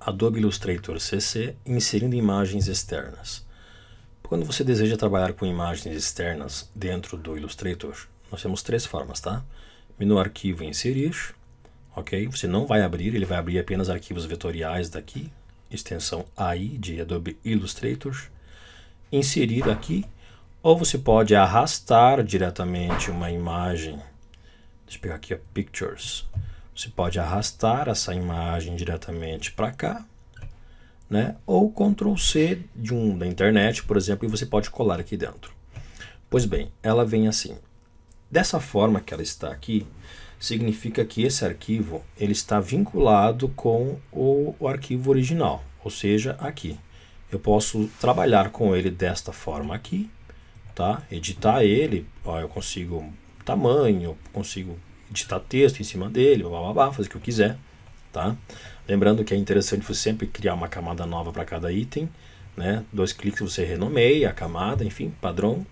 Adobe Illustrator CC inserindo imagens externas. Quando você deseja trabalhar com imagens externas dentro do Illustrator, nós temos três formas, tá? Menu Arquivo Inserir, ok? Você não vai abrir, ele vai abrir apenas arquivos vetoriais daqui, extensão AI de Adobe Illustrator, inserir aqui, ou você pode arrastar diretamente uma imagem. Deixa eu pegar aqui a Pictures. Você pode arrastar essa imagem diretamente para cá, né? Ou Ctrl C de um da internet, por exemplo, e você pode colar aqui dentro. Pois bem, ela vem assim. Dessa forma que ela está aqui, significa que esse arquivo ele está vinculado com o, o arquivo original, ou seja, aqui. Eu posso trabalhar com ele desta forma aqui, tá? Editar ele, ó, eu consigo tamanho, consigo editar texto em cima dele, blá, blá, blá, fazer o que eu quiser, tá? Lembrando que é interessante você sempre criar uma camada nova para cada item, né? Dois cliques você renomeia a camada, enfim, padrão.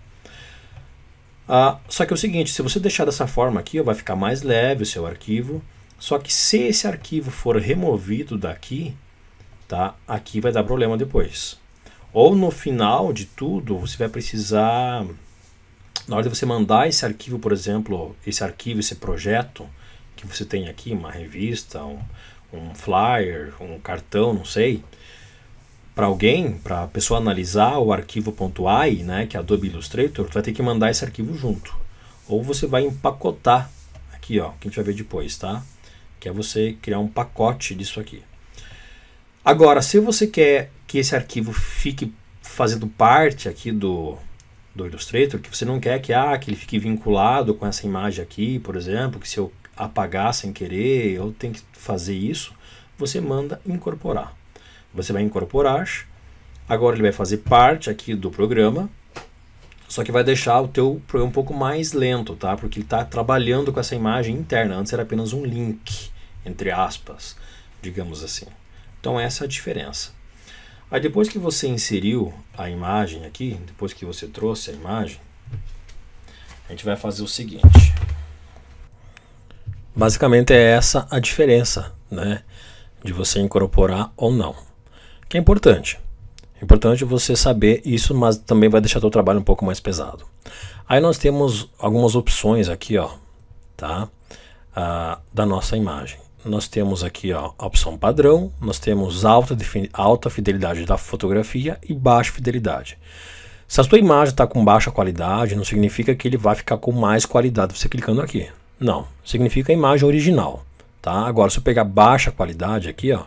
Ah, só que é o seguinte, se você deixar dessa forma aqui, ó, vai ficar mais leve o seu arquivo, só que se esse arquivo for removido daqui, tá? Aqui vai dar problema depois. Ou no final de tudo, você vai precisar na hora de você mandar esse arquivo, por exemplo, esse arquivo, esse projeto que você tem aqui, uma revista, um, um flyer, um cartão, não sei, para alguém, para a pessoa analisar o arquivo .ai, né, que é Adobe Illustrator, você vai ter que mandar esse arquivo junto. Ou você vai empacotar aqui, ó, que a gente vai ver depois, tá? Que é você criar um pacote disso aqui. Agora, se você quer que esse arquivo fique fazendo parte aqui do do Illustrator, que você não quer que, ah, que ele fique vinculado com essa imagem aqui, por exemplo, que se eu apagar sem querer, eu tenho que fazer isso, você manda incorporar. Você vai incorporar, agora ele vai fazer parte aqui do programa, só que vai deixar o teu programa um pouco mais lento, tá? Porque ele está trabalhando com essa imagem interna, antes era apenas um link, entre aspas, digamos assim. Então essa é a diferença. Aí depois que você inseriu a imagem aqui, depois que você trouxe a imagem, a gente vai fazer o seguinte. Basicamente é essa a diferença, né, de você incorporar ou não. Que é importante. É importante você saber isso, mas também vai deixar o trabalho um pouco mais pesado. Aí nós temos algumas opções aqui, ó, tá? Ah, da nossa imagem nós temos aqui ó, a opção padrão, nós temos alta, alta fidelidade da fotografia e baixa fidelidade. Se a sua imagem está com baixa qualidade, não significa que ele vai ficar com mais qualidade você clicando aqui. Não, significa a imagem original. Tá? Agora, se eu pegar baixa qualidade aqui, ó,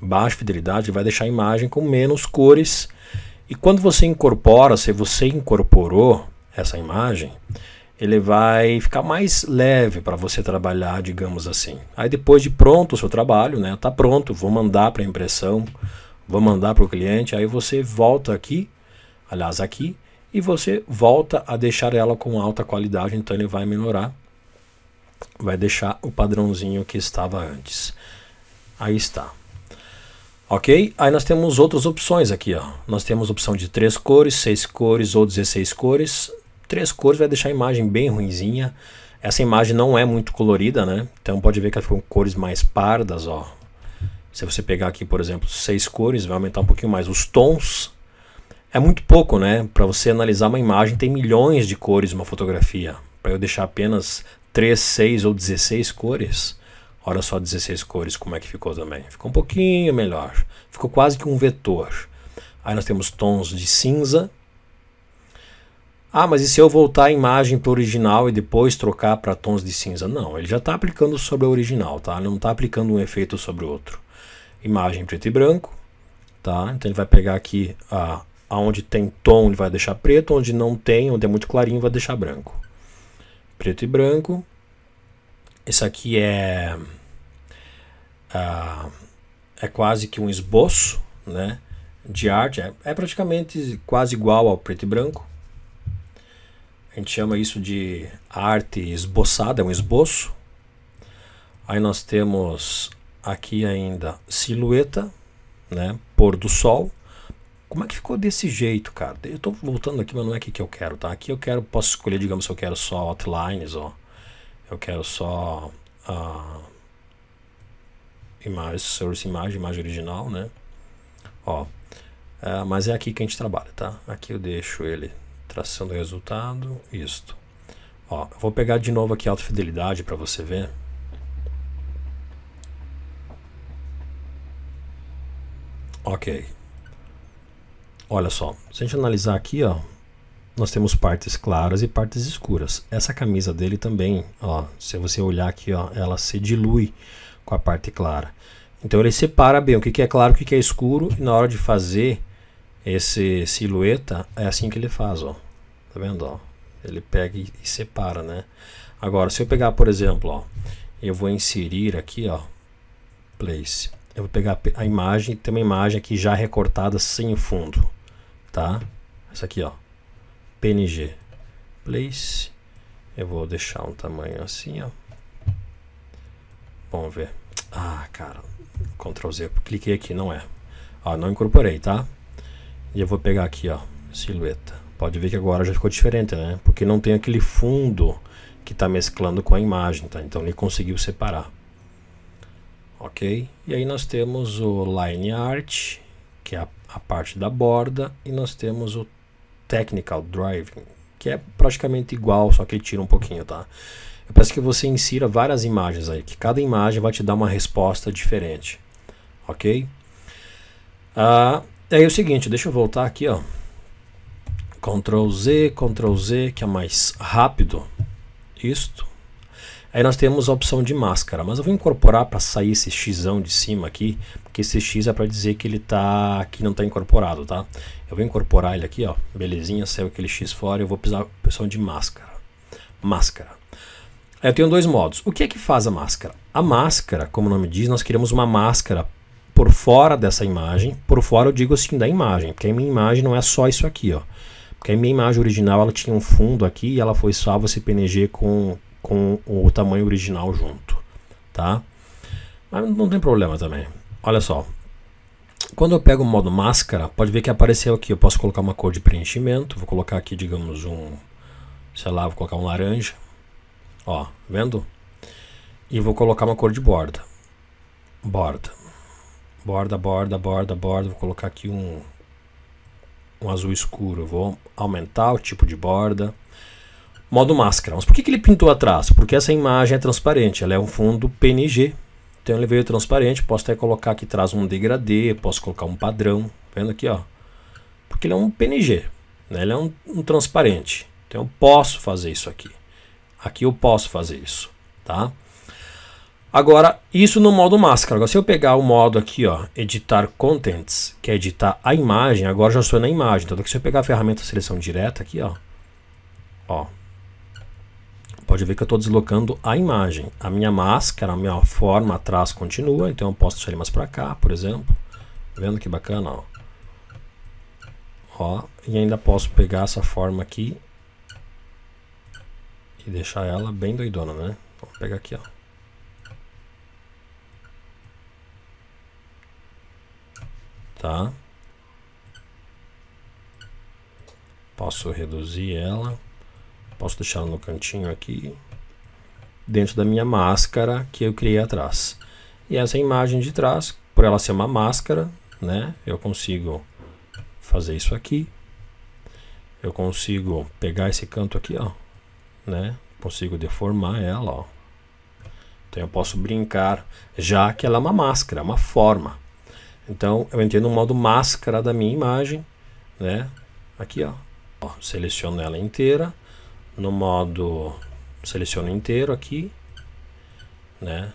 baixa fidelidade, vai deixar a imagem com menos cores. E quando você incorpora, se você incorporou essa imagem, ele vai ficar mais leve para você trabalhar, digamos assim. Aí depois de pronto o seu trabalho, né? Tá pronto, vou mandar para impressão, vou mandar para o cliente, aí você volta aqui, aliás aqui, e você volta a deixar ela com alta qualidade, então ele vai melhorar, vai deixar o padrãozinho que estava antes. Aí está. Ok? Aí nós temos outras opções aqui, ó. Nós temos opção de três cores, seis cores ou 16 cores três cores vai deixar a imagem bem ruinzinha. Essa imagem não é muito colorida, né? Então pode ver que ela ficou com cores mais pardas, ó. Se você pegar aqui, por exemplo, seis cores, vai aumentar um pouquinho mais os tons. É muito pouco, né? Para você analisar uma imagem, tem milhões de cores uma fotografia. Para eu deixar apenas 3, 6 ou 16 cores, olha só 16 cores como é que ficou também. Ficou um pouquinho melhor. Ficou quase que um vetor. Aí nós temos tons de cinza, ah, mas e se eu voltar a imagem para o original e depois trocar para tons de cinza? Não, ele já está aplicando sobre o original, tá? Ele não está aplicando um efeito sobre o outro. Imagem preto e branco, tá? Então ele vai pegar aqui a, aonde tem tom, ele vai deixar preto, onde não tem, onde é muito clarinho, vai deixar branco. Preto e branco. Esse aqui é ah, é quase que um esboço, né? De arte, é, é praticamente quase igual ao preto e branco a gente chama isso de arte esboçada, é um esboço. Aí nós temos aqui ainda silhueta, né? Pôr do sol. Como é que ficou desse jeito, cara? Eu estou voltando aqui, mas não é aqui que eu quero, tá? Aqui eu quero, posso escolher, digamos, se eu quero só outlines, ó. Eu quero só a ah, imagem, source imagem, imagem original, né? Ó. É, mas é aqui que a gente trabalha, tá? Aqui eu deixo ele Tração do resultado, isto. Ó, vou pegar de novo aqui alta fidelidade para você ver. Ok. Olha só, se a gente analisar aqui, ó, nós temos partes claras e partes escuras. Essa camisa dele também, ó, se você olhar aqui, ó, ela se dilui com a parte clara. Então ele separa bem o que é claro, o que é escuro, e na hora de fazer esse silhueta, é assim que ele faz, ó. Tá vendo, ó? Ele pega e, separa, né? Agora, se eu pegar, por exemplo, ó, eu vou inserir aqui, ó, place. Eu vou pegar a imagem, tem uma imagem aqui já recortada sem o fundo, tá? Essa aqui, ó, PNG, place. Eu vou deixar um tamanho assim, ó. Vamos ver. Ah, cara, Ctrl Z, cliquei aqui, não é. Ó, não incorporei, tá? E eu vou pegar aqui, ó, silhueta. Pode ver que agora já ficou diferente, né? Porque não tem aquele fundo que está mesclando com a imagem, tá? Então ele conseguiu separar. Ok? E aí nós temos o Line Art, que é a, a parte da borda, e nós temos o Technical Driving, que é praticamente igual, só que ele tira um pouquinho, tá? Eu peço que você insira várias imagens aí, que cada imagem vai te dar uma resposta diferente. Ok? Ah, aí é o seguinte, deixa eu voltar aqui, ó. Ctrl Z, Ctrl Z, que é mais rápido. Isto. Aí nós temos a opção de máscara, mas eu vou incorporar para sair esse x de cima aqui, porque esse x é para dizer que ele tá que não está incorporado, tá? Eu vou incorporar ele aqui, ó. Belezinha, saiu aquele x fora, eu vou precisar a opção de máscara. Máscara. Aí eu tenho dois modos. O que é que faz a máscara? A máscara, como o nome diz, nós queremos uma máscara por fora dessa imagem. Por fora eu digo assim da imagem, porque a minha imagem não é só isso aqui, ó. Porque a minha imagem original ela tinha um fundo aqui e ela foi salva CPNG com, com o tamanho original junto, tá? Mas não tem problema também. Olha só. Quando eu pego o modo máscara, pode ver que apareceu aqui. Eu posso colocar uma cor de preenchimento. Vou colocar aqui, digamos, um... Sei lá, vou colocar um laranja. Ó, vendo? E vou colocar uma cor de borda. Borda. Borda, borda, borda, borda. Vou colocar aqui um um azul escuro, vou aumentar o tipo de borda. Modo máscara. Mas por que, que ele pintou atrás? Porque essa imagem é transparente, ela é um fundo PNG. Então ele veio transparente, posso até colocar aqui atrás um degradê, posso colocar um padrão, tá vendo aqui, ó. Porque ele é um PNG, né? ele é um, um transparente. Então eu posso fazer isso aqui. Aqui eu posso fazer isso, tá? Agora, isso no modo máscara. Agora, se eu pegar o modo aqui, ó, editar contents, que é editar a imagem, agora já estou na imagem. Então, se eu pegar a ferramenta seleção direta aqui, ó, ó, pode ver que eu estou deslocando a imagem. A minha máscara, a minha forma atrás continua, então eu posso deixar mais para cá, por exemplo. Tá vendo que bacana, ó. Ó, e ainda posso pegar essa forma aqui e deixar ela bem doidona, né? Vou pegar aqui, ó. tá? Posso reduzir ela, posso deixar ela no cantinho aqui, dentro da minha máscara que eu criei atrás. E essa imagem de trás, por ela ser uma máscara, né, eu consigo fazer isso aqui. Eu consigo pegar esse canto aqui, ó, né? Consigo deformar ela, ó. Então eu posso brincar, já que ela é uma máscara, uma forma. Então eu entrei no modo máscara da minha imagem, né? Aqui ó, ó seleciono ela inteira, no modo seleciono inteiro aqui, né?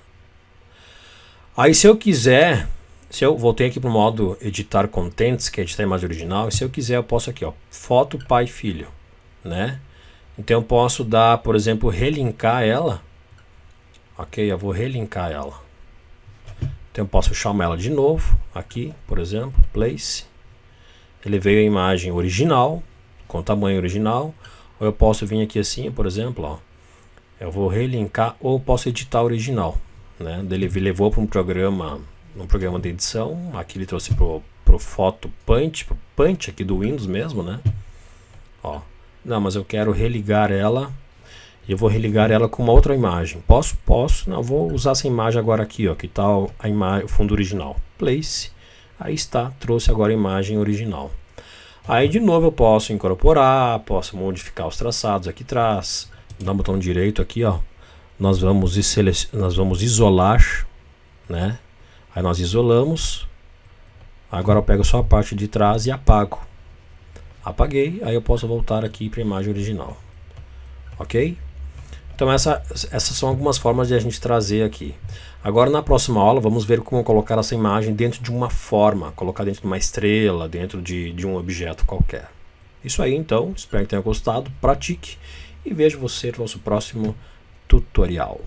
Aí se eu quiser, se eu voltei aqui para o modo editar contents, que é editar imagem original, se eu quiser eu posso aqui ó, foto pai filho, né? Então eu posso dar, por exemplo, relinkar ela. Ok, eu vou relinkar ela. Então eu posso chamar ela de novo, aqui, por exemplo, place. Ele veio a imagem original, com tamanho original. Ou eu posso vir aqui assim, por exemplo, ó. Eu vou relinkar ou posso editar original, né? Ele levou para um programa, um programa de edição. Aqui ele trouxe pro pro foto punch, pro punch aqui do Windows mesmo, né? Ó. Não, mas eu quero religar ela eu vou religar ela com uma outra imagem. Posso? Posso. Não, vou usar essa imagem agora aqui, ó. Que tal tá a imagem, o fundo original? Place. Aí está, trouxe agora a imagem original. Aí de novo eu posso incorporar, posso modificar os traçados aqui atrás. Dá um botão direito aqui, ó. Nós vamos, nós vamos isolar, né? Aí nós isolamos. Agora eu pego só a parte de trás e apago. Apaguei, aí eu posso voltar aqui para a imagem original. Ok? Então essa, essas são algumas formas de a gente trazer aqui. Agora na próxima aula vamos ver como colocar essa imagem dentro de uma forma, colocar dentro de uma estrela, dentro de, de um objeto qualquer. Isso aí então, espero que tenha gostado, pratique e vejo você no nosso próximo tutorial.